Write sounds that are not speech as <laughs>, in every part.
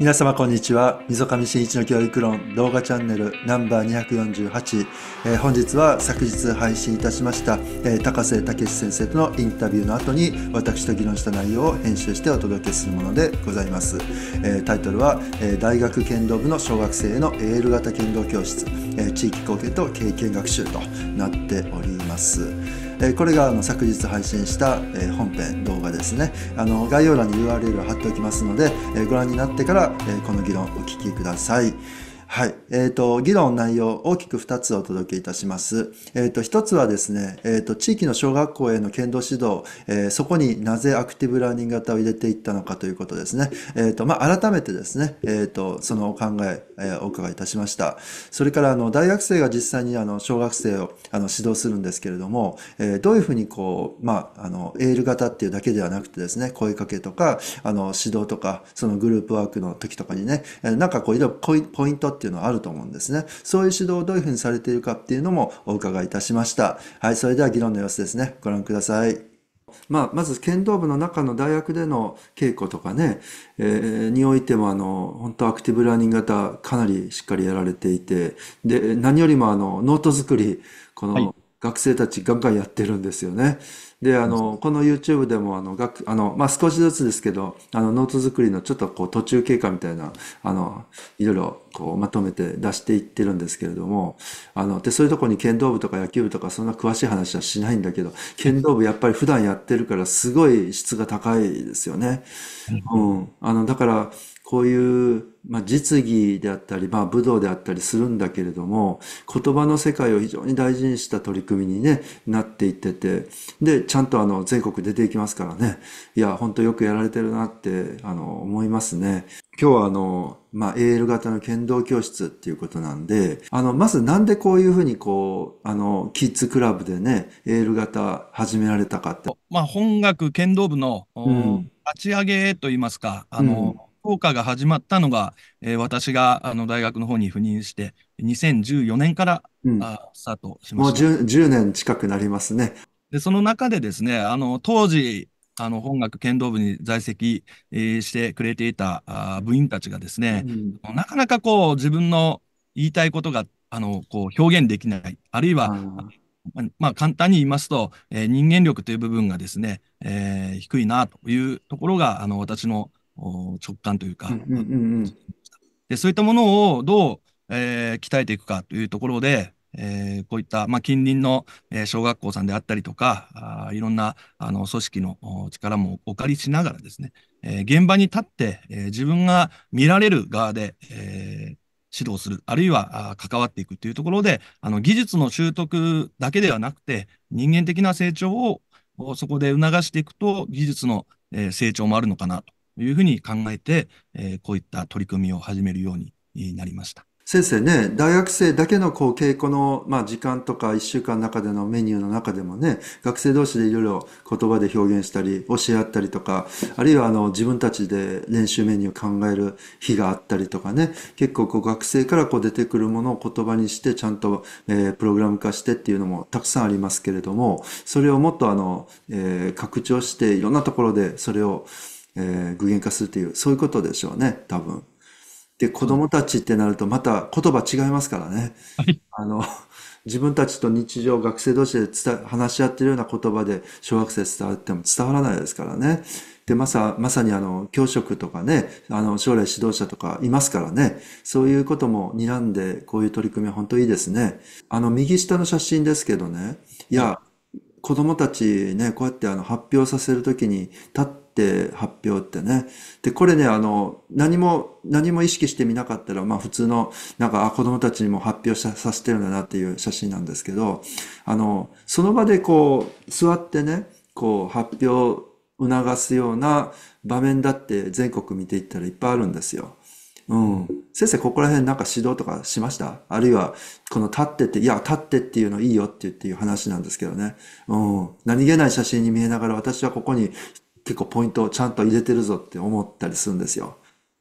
皆様こんにちは。溝上真一の教育論動画チャンネルナンバー248。えー、本日は昨日配信いたしました、えー、高瀬武先生とのインタビューの後に私と議論した内容を編集してお届けするものでございます。えー、タイトルは、えー、大学剣道部の小学生へのエール型剣道教室、えー、地域貢献と経験学習となっております。これがあの昨日配信した、本編動画ですねあの概要欄に URL を貼っておきますので、ご覧になってから、この議論をお聞きください。はい。えっ、ー、と、議論内容、大きく2つお届けいたします。えっ、ー、と、1つはですね、えっ、ー、と、地域の小学校への剣道指導、えそこになぜアクティブラーニング型を入れていったのかということですね。えっ、と、まあ、改めてですね、えっ、と、そのお考え、えお伺いいたしました。それから、あの、大学生が実際に、あの、小学生を、あの、指導するんですけれども、えどういうふうに、こう、まあ、あの、エール型っていうだけではなくてですね、声かけとか、あの、指導とか、そのグループワークの時とかにね、なんかこう、いろいろポイントってっていうのはあると思うんですね。そういう指導をどういうふうにされているかっていうのもお伺いいたしました。はい、それでは議論の様子ですね。ご覧ください。まあ、まず剣道部の中の大学での稽古とかね、えー、においてもあの、本当アクティブラーニング型かなりしっかりやられていて、で、何よりもあの、ノート作り、この、はい学生たちガンガンやってるんですよね。で、あの、この YouTube でも、あの、学、あの、まあ、少しずつですけど、あの、ノート作りのちょっとこう途中経過みたいな、あの、いろいろこうまとめて出していってるんですけれども、あの、で、そういうとこに剣道部とか野球部とかそんな詳しい話はしないんだけど、剣道部やっぱり普段やってるからすごい質が高いですよね。うん。あの、だから、こういう、まあ、実技であったり、まあ、武道であったりするんだけれども、言葉の世界を非常に大事にした取り組みに、ね、なっていってて、で、ちゃんとあの、全国出ていきますからね。いや、ほんとよくやられてるなって、あの、思いますね。今日はあの、まあ、AL 型の剣道教室っていうことなんで、あの、まずなんでこういうふうにこう、あの、キッズクラブでね、AL 型始められたかって。まあ、本学剣道部の、うん、立ち上げといいますか、あの、うん効果が始まったのが、えー、私があの大学の方に赴任して、2014年から、うん、あスタートしました。もう 10, 10年近くなりますね。で、その中でですね、あの、当時、あの、本学剣道部に在籍、えー、してくれていたあ部員たちがですね、うん、なかなかこう、自分の言いたいことが、あの、こう、表現できない、あるいは、まあ、まあ、簡単に言いますと、えー、人間力という部分がですね、えー、低いなというところが、あの、私の直感というか、でそういったものをどう、えー、鍛えていくかというところで、えー、こういった、まあ、近隣の、えー、小学校さんであったりとか、あいろんなあの組織の力もお借りしながらですね、えー、現場に立って、えー、自分が見られる側で、えー、指導する、あるいは関わっていくというところで、あの技術の習得だけではなくて、人間的な成長をそこで促していくと、技術の成長もあるのかなというふうに考えて、えー、こういった取り組みを始めるようになりました。先生ね、大学生だけのこう稽古の、まあ、時間とか一週間の中でのメニューの中でもね、学生同士でいろいろ言葉で表現したり、教え合ったりとか、あるいはあの自分たちで練習メニューを考える日があったりとかね、結構こう学生からこう出てくるものを言葉にしてちゃんと、えー、プログラム化してっていうのもたくさんありますけれども、それをもっとあの、えー、拡張していろんなところでそれをえー、具現化するという、そういうことでしょうね、多分。で、子供たちってなると、また言葉違いますからね。はい、あの、<laughs> 自分たちと日常、学生同士で伝話し合ってるような言葉で、小学生伝わっても伝わらないですからね。で、まさ、まさにあの、教職とかね、あの、将来指導者とかいますからね、そういうことも睨んで、こういう取り組みは本当いいですね。あの、右下の写真ですけどね、いや、子供たちね、こうやってあの、発表させるときに、たっって発表ってね。で、これね、あの、何も、何も意識してみなかったら、まあ普通の、なんか、あ、子供たちにも発表させてるんだなっていう写真なんですけど、あの、その場でこう、座ってね、こう、発表を促すような場面だって全国見ていったらいっぱいあるんですよ。うん。先生、ここら辺なんか指導とかしましたあるいは、この立ってって、いや、立ってっていうのいいよって言っていう話なんですけどね。うん。何気ない写真に見えながら私はここに結構ポイントをちゃんと入れてるぞって思ったりするんですよ。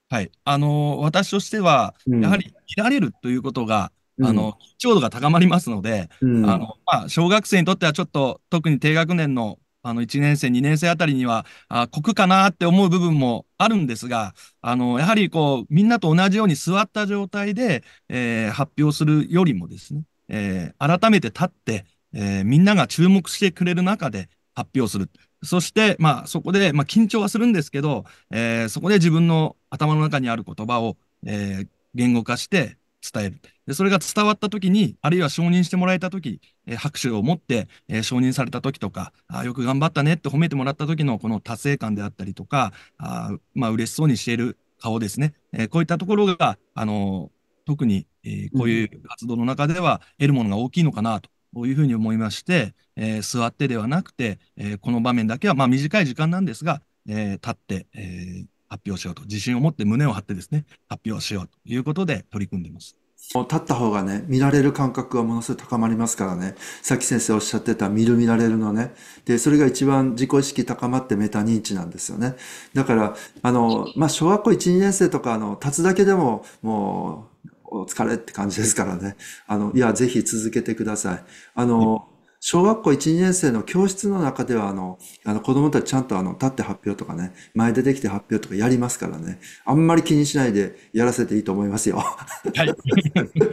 はい。あの私としては、やはり見られるということが、うん、あの、緊張度が高まりますので、うん、あの、まあ、小学生にとってはちょっと、特に低学年のあの、1年生、2年生あたりには、あ、酷かなって思う部分もあるんですが、あの、やはりこう、みんなと同じように座った状態で、えー、発表するよりもですね、えー、改めて立って、えー、みんなが注目してくれる中で発表する。そして、まあ、そこで、まあ、緊張はするんですけど、えー、そこで自分の頭の中にある言葉を、えー、言語化して伝える。で、それが伝わった時に、あるいは承認してもらえた時、えー、拍手を持って、えー、承認された時とか、あよく頑張ったねって褒めてもらった時のこの達成感であったりとか、あまあ、嬉しそうにしている顔ですね。えー、こういったところが、あの特に、えこういう活動の中では得るものが大きいのかなとというふうに思いまして、えー、座ってではなくて、えー、この場面だけは、まあ、短い時間なんですが、えー、立って、えー、発表しようと、自信を持って胸を張ってですね、発表しようということで取り組んでます。立った方がね、見られる感覚はものすごい高まりますからね。さっき先生おっしゃってた、見る見られるのね。で、それが一番自己意識高まってメタ認知なんですよね。だから、あの、まあ、小学校1、2年生とか、あの、立つだけでも、もう、お疲れって感じですからね。あの、いや、ぜひ続けてください。あの、小学校1、2年生の教室の中では、あの、あの子供たちちゃんとあの、立って発表とかね、前出てきて発表とかやりますからね、あんまり気にしないでやらせていいと思いますよ。はい。<laughs>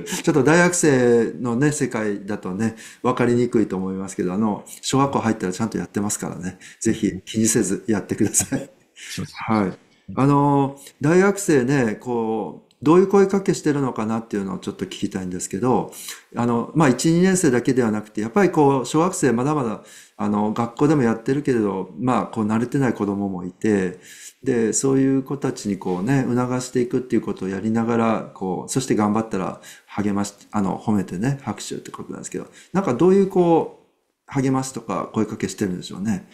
ちょっと大学生のね、世界だとね、わかりにくいと思いますけど、あの、小学校入ったらちゃんとやってますからね、ぜひ気にせずやってください。はい。あの、大学生ね、こう、どういう声かけしてるのかなっていうのをちょっと聞きたいんですけど、あの、まあ、1、2年生だけではなくて、やっぱりこう、小学生まだまだ、あの、学校でもやってるけれど、まあ、こう、慣れてない子供もいて、で、そういう子たちにこうね、促していくっていうことをやりながら、こう、そして頑張ったら、励まし、あの、褒めてね、拍手ってことなんですけど、なんかどういうこう、励ますとか声かけしてるんでしょうね。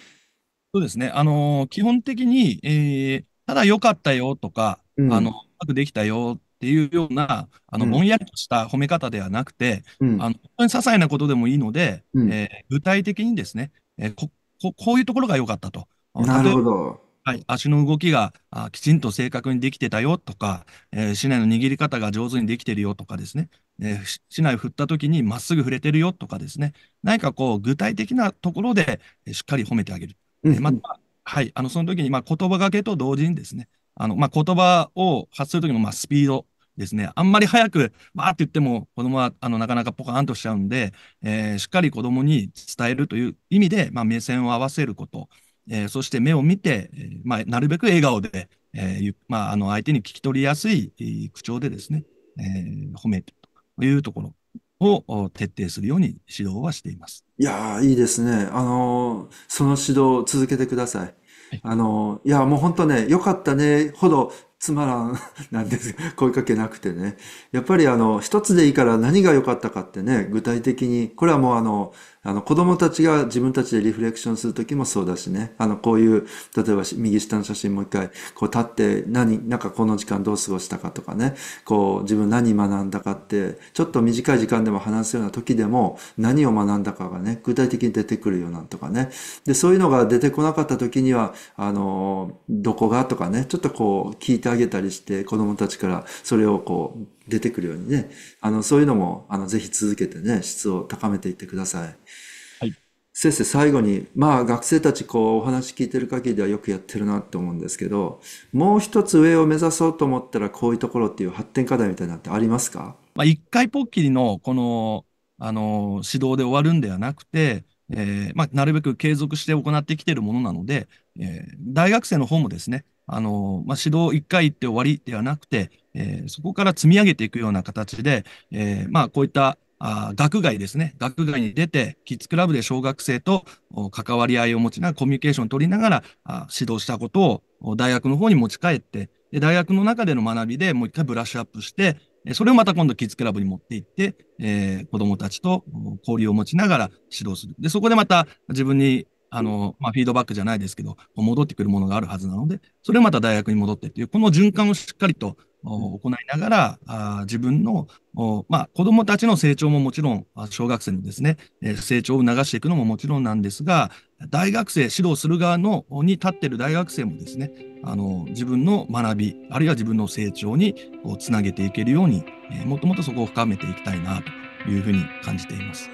そうですね。あの基本的に、えー、ただ良かったよとか、うん、あの、まくできたよっていうような、あの、ぼんやりとした褒め方ではなくて、うん、あの、本当に些細なことでもいいので、うん、えー、具体的にですね、えー、こ、ここういうところが良かったと。なるほど。はい、足の動きがあきちんと正確にできてたよとか、えー、市内の握り方が上手にできてるよとかですね、えー、市内振った時にまっすぐ振れてるよとかですね、何かこう具体的なところでしっかり褒めてあげる。うん、また、はい、あのその時にまあ言葉がけと同時にですね、あの、まあ、言葉を発するときの、まあ、スピードですね。あんまり早く、わーって言っても、子供は、あの、なかなかポカーンとしちゃうんで、えー、しっかり子供に伝えるという意味で、まあ、目線を合わせること。えー、そして目を見て、まあ、なるべく笑顔で、えーまあ、あの相手に聞き取りやすい口調でですね、えー、褒めてというところを徹底するように指導はしています。いやー、いいですね。あのー、その指導を続けてください。あの、いや、もう本当ね、よかったね、ほどつまらん、なんです <laughs> 声かけなくてね。やっぱりあの、一つでいいから何が良かったかってね、具体的に、これはもうあの、あの、子供たちが自分たちでリフレクションするときもそうだしね。あの、こういう、例えば右下の写真もう一回、こう立って何、なんかこの時間どう過ごしたかとかね。こう、自分何学んだかって、ちょっと短い時間でも話すような時でも、何を学んだかがね、具体的に出てくるようなとかね。で、そういうのが出てこなかったときには、あの、どこがとかね、ちょっとこう、聞いてあげたりして、子供たちからそれをこう、出てくるようにね、あの、そういうのも、あの、ぜひ続けてね、質を高めていってください。はい。先生、最後に、まあ、学生たち、こう、お話聞いてる限りではよくやってるなって思うんですけど、もう一つ上を目指そうと思ったら、こういうところっていう発展課題みたいなってありますかまあ、一回ポッキリの、この、あの、指導で終わるんではなくて、えー、まあ、なるべく継続して行ってきているものなので、えー、大学生の方もですね、あの、まあ、指導1回行って終わりではなくて、えー、そこから積み上げていくような形で、えー、まあ、こういったあ学外ですね、学外に出て、キッズクラブで小学生と関わり合いを持ちながら、コミュニケーションを取りながらあ指導したことを大学の方に持ち帰って、で大学の中での学びでもう一回ブラッシュアップして、それをまた今度キッズクラブに持っていって、えー、子供たちと交流を持ちながら指導する。で、そこでまた自分にあの、まあ、フィードバックじゃないですけど、戻ってくるものがあるはずなので、それをまた大学に戻ってっていう、この循環をしっかりと行いながら、自分の、まあ、子もたちの成長ももちろん、小学生のですね、成長を促していくのももちろんなんですが、大学生、指導する側のに立っている大学生もですね、あの自分の学び、あるいは自分の成長につなげていけるように、もっともっとそこを深めていきたいなというふうに感じています。